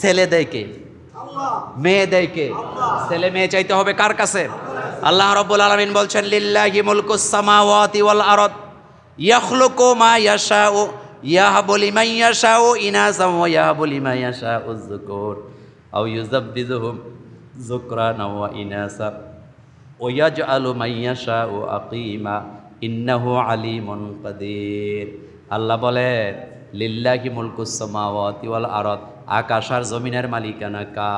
ছেলে দেয় কে মেয়ে দেয় কে ছেলে মেয়ে চাইতে হবে কার কাছে আল্লাহ রব্বুল আলমিন বলছেন লিল্লাহি সামাওয়াতি ওয়াল আরদ ইয়াখলুকু মা ইয়াশাউ ইয়াহাবু লিমান ইয়াশাউ ইনাসা ওয়া ইয়াহাবু লিমান ইয়াশাউ যুকুর আও ইউযাব্বিজুহুম যুকরানা ওয়া ইনাসা ওয়া ইয়াজআলু মান ইয়াশাউ আকীমা ইন্নাহু আলিমুন কাদির আল্লাহ বলেন লিল্লাহি মুলকুসমাওয়াতি ওয়াল আরদ আকাশ আর জমিনের মালিকানা কা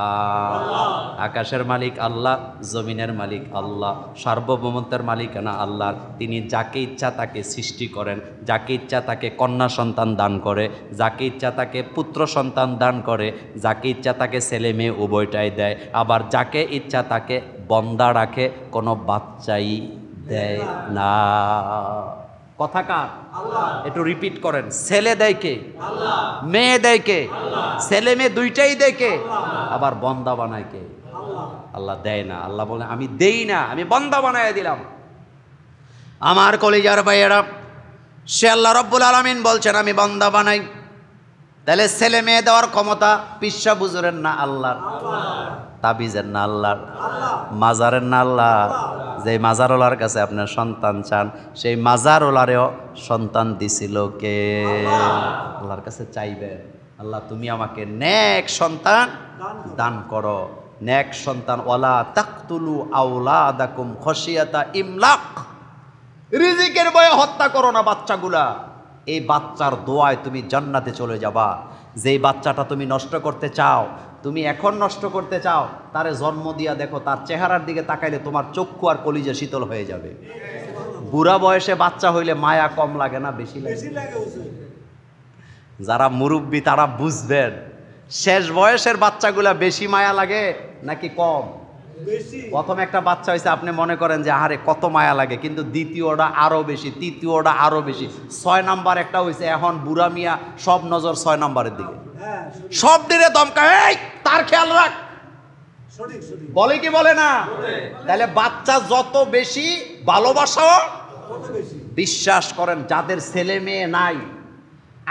আকাশের মালিক আল্লাহ জমিনের মালিক আল্লাহ সার্বভৌমত্বের মালিকানা আল্লাহর তিনি যাকে ইচ্ছা তাকে সৃষ্টি করেন যাকে ইচ্ছা তাকে কন্যা সন্তান দান করে যাকে ইচ্ছা তাকে পুত্র সন্তান দান করে যাকে ইচ্ছা তাকে ছেলে মেয়ে উভয়টাই দেয় আবার যাকে ইচ্ছা তাকে বন্দা রাখে কোনো বাচ্চাই দেয় না কথা কার একটু রিপিট করেন ছেলে দেয় কে মেয়ে দেয় কে ছেলে মেয়ে দুইটাই দেয় কে আবার বন্দা বানায় কে আল্লাহ দেয় না আল্লাহ বলে আমি দেই না আমি বন্দা বানায় দিলাম আমার কলেজার ভাইয়েরা সে আল্লাহ রব্বুল আলমিন বলছেন আমি বন্দা বানাই তাহলে ছেলে মেয়ে দেওয়ার ক্ষমতা পিসা বুজুরের না আল্লাহর তাবিজের না আল্লাহর মাজারের না আল্লাহ যে ওলার কাছে আপনার সন্তান চান সেই ওলারেও সন্তান দিছিল কে আল্লাহর কাছে চাইবে আল্লাহ তুমি আমাকে নেক সন্তান দান করো নেক সন্তান ওলা তাকতুলু আউলা দাকুম খসিয়াতা ইমলাক রিজিকের বয়ে হত্যা করো না বাচ্চাগুলা এই বাচ্চার দোয়ায় তুমি জান্নাতে চলে যাবা যেই বাচ্চাটা তুমি নষ্ট করতে চাও তুমি এখন নষ্ট করতে চাও তারে জন্ম দিয়া দেখো তার চেহারার দিকে তাকাইলে তোমার চক্ষু আর কলিজে শীতল হয়ে যাবে বুড়া বয়সে বাচ্চা হইলে মায়া কম লাগে না বেশি লাগে যারা মুরব্বী তারা বুঝবেন শেষ বয়সের বাচ্চাগুলা বেশি মায়া লাগে নাকি কম প্রথম একটা বাচ্চা হয়েছে আপনি মনে করেন যে আহারে কত মায়া লাগে কিন্তু দ্বিতীয়টা আরও বেশি তৃতীয়টা আরও বেশি ছয় নাম্বার একটা হয়েছে এখন বুড়া মিয়া সব নজর ছয় নাম্বারের দিকে হ্যাঁ, সব দিনে দমকা এই তার খেয়াল রাখ বলে কি বলে না তাহলে বাচ্চা যত বেশি ভালোবাসাও বিশ্বাস করেন যাদের ছেলে মেয়ে নাই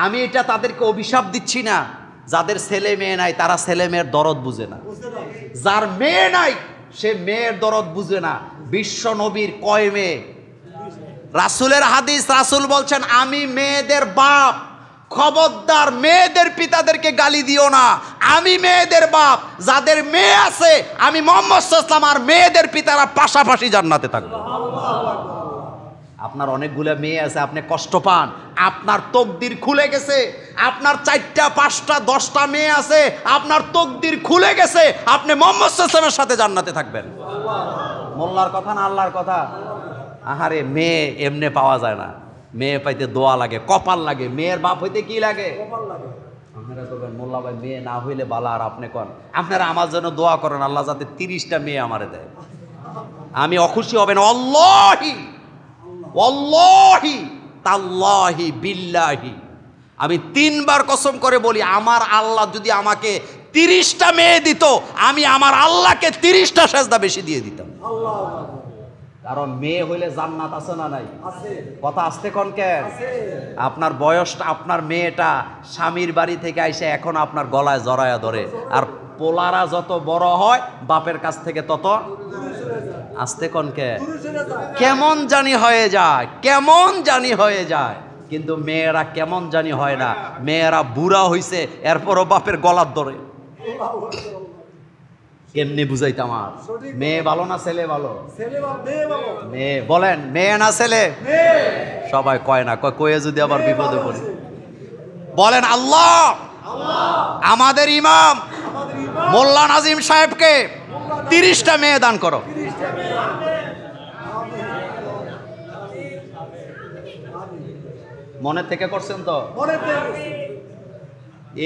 আমি এটা তাদেরকে অভিশাপ দিচ্ছি না যাদের ছেলে মেয়ে নাই তারা ছেলে মেয়ের দরদ বুঝে না যার মেয়ে নাই সে মেয়ের দরদ বুঝে না বিশ্ব নবীর কয় মেয়ে রাসুলের হাদিস রাসুল বলছেন আমি মেয়েদের বাপ খবরদার মেয়েদের পিতাদেরকে গালি দিও না আমি মেয়েদের বাপ যাদের মেয়ে আছে আমি মোহাম্মদ ইসলাম আর মেয়েদের পিতারা পাশাপাশি জান্নাতে থাকবো আপনার অনেকগুলো মেয়ে আছে আপনি কষ্ট পান আপনার তকদির খুলে গেছে আপনার চারটা পাঁচটা দশটা মেয়ে আছে আপনার তকদির খুলে গেছে আপনি মোহাম্মদ সাল্লামের সাথে জান্নাতে থাকবেন মোল্লার কথা না আল্লাহর কথা আহারে মেয়ে এমনে পাওয়া যায় না মেয়ে পাইতে দোয়া লাগে কপাল লাগে মেয়ের বাপ হইতে কি লাগে মোল্লা ভাই মেয়ে না হইলে বালা আর আপনি কন আপনারা আমার জন্য দোয়া করেন আল্লাহ যাতে তিরিশটা মেয়ে আমারে দেয় আমি অখুশি হবেন অল্লাহি বিল্লাহি আমি তিনবার কসম করে বলি আমার আল্লাহ যদি আমাকে তিরিশটা মেয়ে দিত আমি আমার আল্লাহকে তিরিশটা সেজদা বেশি দিয়ে দিতাম কারণ মেয়ে হইলে জান্নাত আছে না নাই কথা আসতে কন কেন আপনার বয়সটা আপনার মেয়েটা স্বামীর বাড়ি থেকে আইসে এখন আপনার গলায় জড়ায়া ধরে আর পোলারা যত বড় হয় বাপের কাছ থেকে তত আসতে কনকে কেমন জানি হয়ে যায় কেমন জানি হয়ে যায় কিন্তু মেয়েরা কেমন জানি হয় না মেয়েরা বুড়া হইছে এরপরও বাপের গলার ধরে কেমনি বুঝাইতাম আর মেয়ে ভালো না ছেলে ভালো মেয়ে বলেন মেয়ে না ছেলে সবাই কয় না কয় কয়ে যদি আবার বিপদে পড়ি বলেন আল্লাহ আমাদের ইমাম মোল্লা নাজিম সাহেবকে তিরিশটা মেয়ে দান করো মনে থেকে করছেন তো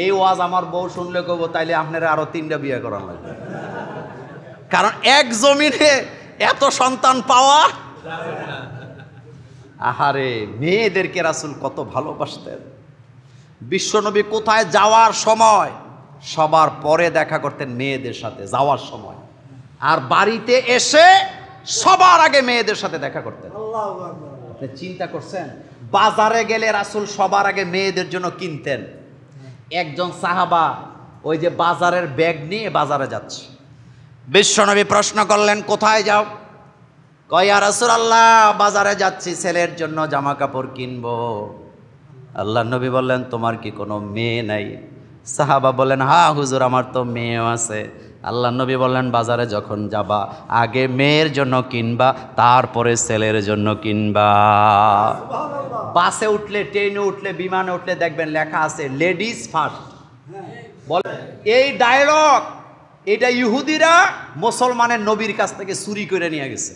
এই ওয়াজ আমার বউ শুনলে কব তাইলে আপনারা আরো তিনটা বিয়ে করার লাগবে কারণ এক জমিনে এত সন্তান পাওয়া আহারে মেয়েদেরকে রাসুল কত ভালোবাসতেন বিশ্বনবী কোথায় যাওয়ার সময় সবার পরে দেখা করতেন মেয়েদের সাথে যাওয়ার সময় আর বাড়িতে এসে সবার আগে মেয়েদের সাথে দেখা করতেন চিন্তা করছেন বাজারে গেলে রাসুল সবার আগে মেয়েদের জন্য কিনতেন একজন সাহাবা ওই যে বাজারের ব্যাগ নিয়ে বাজারে যাচ্ছে বিশ্বনবী প্রশ্ন করলেন কোথায় যাও কয়া রাসুল আল্লাহ বাজারে যাচ্ছি ছেলের জন্য জামা কাপড় কিনবো আল্লাহ নবী বললেন তোমার কি কোনো মেয়ে নাই সাহাবা বলেন হা হ্যাঁ, হুজুর আমার তো মেয়েও আছে আল্লাহ নবী বললেন বাজারে যখন যাবা আগে মেয়ের জন্য কিনবা তারপরে ছেলের জন্য কিনবা বাসে উঠলে ট্রেনে উঠলে বিমানে উঠলে দেখবেন লেখা আছে লেডিস ফার্স্ট বলে এই ডায়লগ এটা ইহুদিরা মুসলমানের নবীর কাছ থেকে চুরি করে নিয়ে গেছে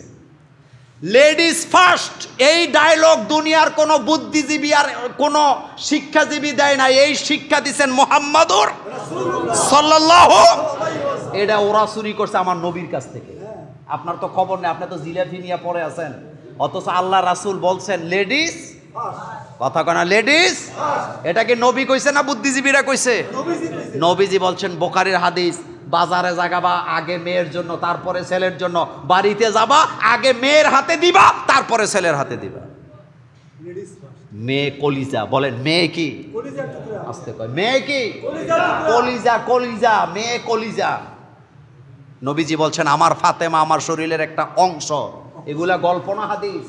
লেডিস ফার্স্ট এই ডায়লগ দুনিয়ার কোনো বুদ্ধিজীবী আর কোনো শিক্ষাজীবী দেয় না এই শিক্ষা দিচ্ছেন মোহাম্মদুর সাল্লাহ এটা ওরা চুরি করছে আমার নবীর কাছ থেকে আপনার তো খবর নেই আপনি তো জিলাপি নিয়ে পরে আছেন অথচ আল্লাহ রাসুল বলছেন লেডিস কথা কনা লেডিস এটা কি নবী কইছে না বুদ্ধিজীবীরা কইছে নবীজি বলছেন বোকারের হাদিস বাজারে জাগাবা আগে মেয়ের জন্য তারপরে ছেলের জন্য বাড়িতে যাবা আগে মেয়ের হাতে দিবা তারপরে ছেলের হাতে দিবা মেয়ে কলিজা বলেন মেয়ে কি আসতে কয় মেয়ে কি কলিজা কলিজা মেয়ে কলিজা নবীজি বলছেন আমার ফাতেমা আমার শরীরের একটা অংশ এগুলা গল্প না হাদিস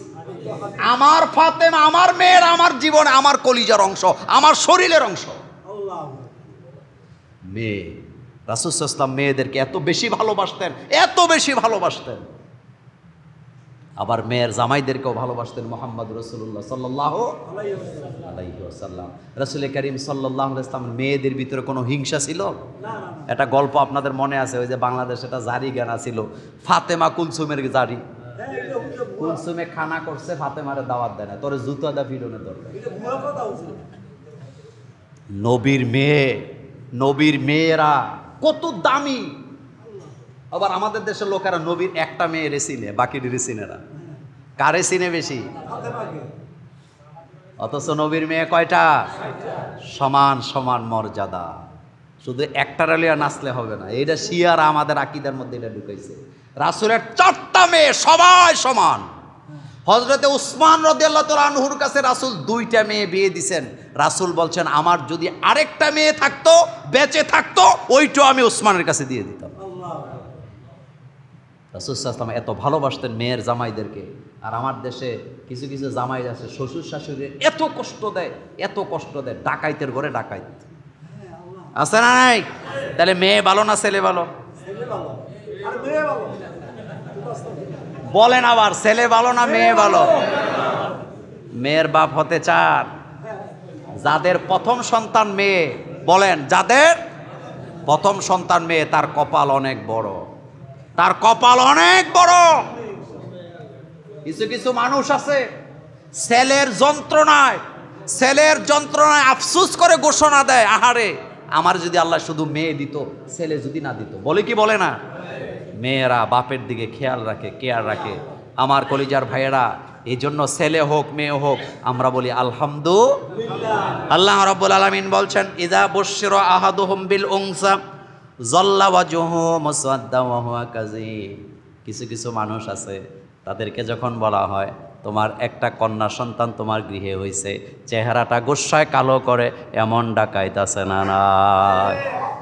আমার ফাতেমা আমার মেয়ের আমার জীবন আমার কলিজার অংশ আমার শরীরের অংশ মেয়ে রাসুসাল্লাম মেয়েদেরকে এত বেশি ভালোবাসতেন এত বেশি ভালোবাসতেন আবার মেয়ের জামাইদেরকেও ভালোবাসতেন মোহাম্মদ রসুল্লাহ সাল্লাহ আলাইসাল্লাম রসুল করিম সাল্লাহ ইসলাম মেয়েদের ভিতরে কোনো হিংসা ছিল একটা গল্প আপনাদের মনে আছে ওই যে বাংলাদেশ একটা জারি গানা ছিল ফাতেমা কুলসুমের জারি কুলসুমে খানা করছে ফাতেমারে দাওয়াত দেয় না তোর জুতো দা ফিরনে দরকার নবীর মেয়ে নবীর মেয়েরা কত দামি আবার আমাদের দেশের লোকেরা নবীর একটা মেয়ে চিনে বাকি চিনে না কারে সিনে বেশি অথচ নবীর মেয়ে কয়টা সমান সমান মর্যাদা শুধু একটা রেলিয়া নাচলে হবে না এটা শিয়ার আমাদের আকিদের মধ্যে এটা ঢুকাইছে রাসুলের চারটা মেয়ে সবাই সমান হজরতে উসমান রদিয়াল্লা আনহুর কাছে রাসুল দুইটা মেয়ে বিয়ে দিছেন রাসুল বলছেন আমার যদি আরেকটা মেয়ে থাকতো বেঁচে থাকতো ওইটাও আমি উসমানের কাছে দিয়ে দিতাম রাসুসাল্লাম এত ভালোবাসতেন মেয়ের জামাইদেরকে আর আমার দেশে কিছু কিছু জামাই আছে শ্বশুর শাশুড়ি এত কষ্ট দেয় এত কষ্ট দেয় ডাকাইতের ঘরে ডাকাইত আছে না নাই তাহলে মেয়ে ভালো না ছেলে ভালো বলেন আবার ছেলে ভালো না মেয়ে ভালো মেয়ের বাপ হতে চান যাদের প্রথম সন্তান মেয়ে বলেন যাদের প্রথম সন্তান মেয়ে তার কপাল অনেক বড় তার কপাল অনেক বড় কিছু কিছু মানুষ আছে সেলের যন্ত্রণায় সেলের যন্ত্রণায় আফসুস করে ঘোষণা দেয় আহারে আমার যদি আল্লাহ শুধু মেয়ে দিত ছেলে যদি না দিত বলে কি বলে না মেয়েরা বাপের দিকে খেয়াল রাখে কেয়ার রাখে আমার কলিজার ভাইয়েরা এই জন্য ছেলে হোক মেয়ে হোক আমরা বলি আলহামদু আল্লাহ রব্বুল আলমিন বলছেন ইদা বসির আহাদু হম্বিল ওংসা জল্লাওয়াজহ মসুয়াদ্দামহুয়া কাজী কিছু কিছু মানুষ আছে তাদেরকে যখন বলা হয় তোমার একটা কন্যা সন্তান তোমার গৃহে হয়েছে চেহারাটা গোসায় কালো করে এমন ডাকাইত আছে না না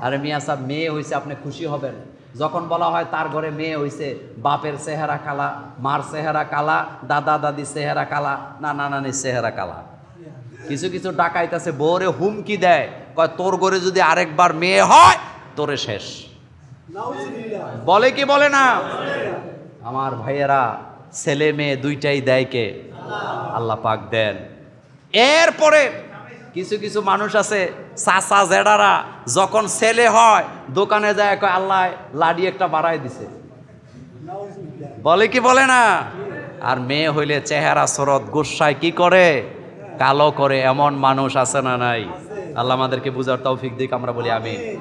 আরে মিয়া সাহ মেয়ে হয়েছে আপনি খুশি হবেন যখন বলা হয় তার ঘরে মেয়ে হয়েছে বাপের চেহারা কালা মার চেহারা কালা দাদা দাদি চেহারা কালা না না নানির চেহারা কালা কিছু কিছু আছে বোরে হুমকি দেয় কয় তোর ঘরে যদি আরেকবার মেয়ে হয় তোরে শেষ বলে কি বলে না আমার ভাইয়েরা ছেলে মেয়ে দুইটাই দেয় কে আল্লাহ পাক দেন এরপরে কিছু কিছু মানুষ আছে চাচা জেডারা যখন ছেলে হয় দোকানে যায় কয় আল্লাহ লাডি একটা বাড়াই দিছে বলে কি বলে না আর মেয়ে হইলে চেহারা সরত গুসায় কি করে কালো করে এমন মানুষ আছে না নাই আল্লাহ আমাদেরকে বুঝার তৌফিক দিক আমরা বলি আমি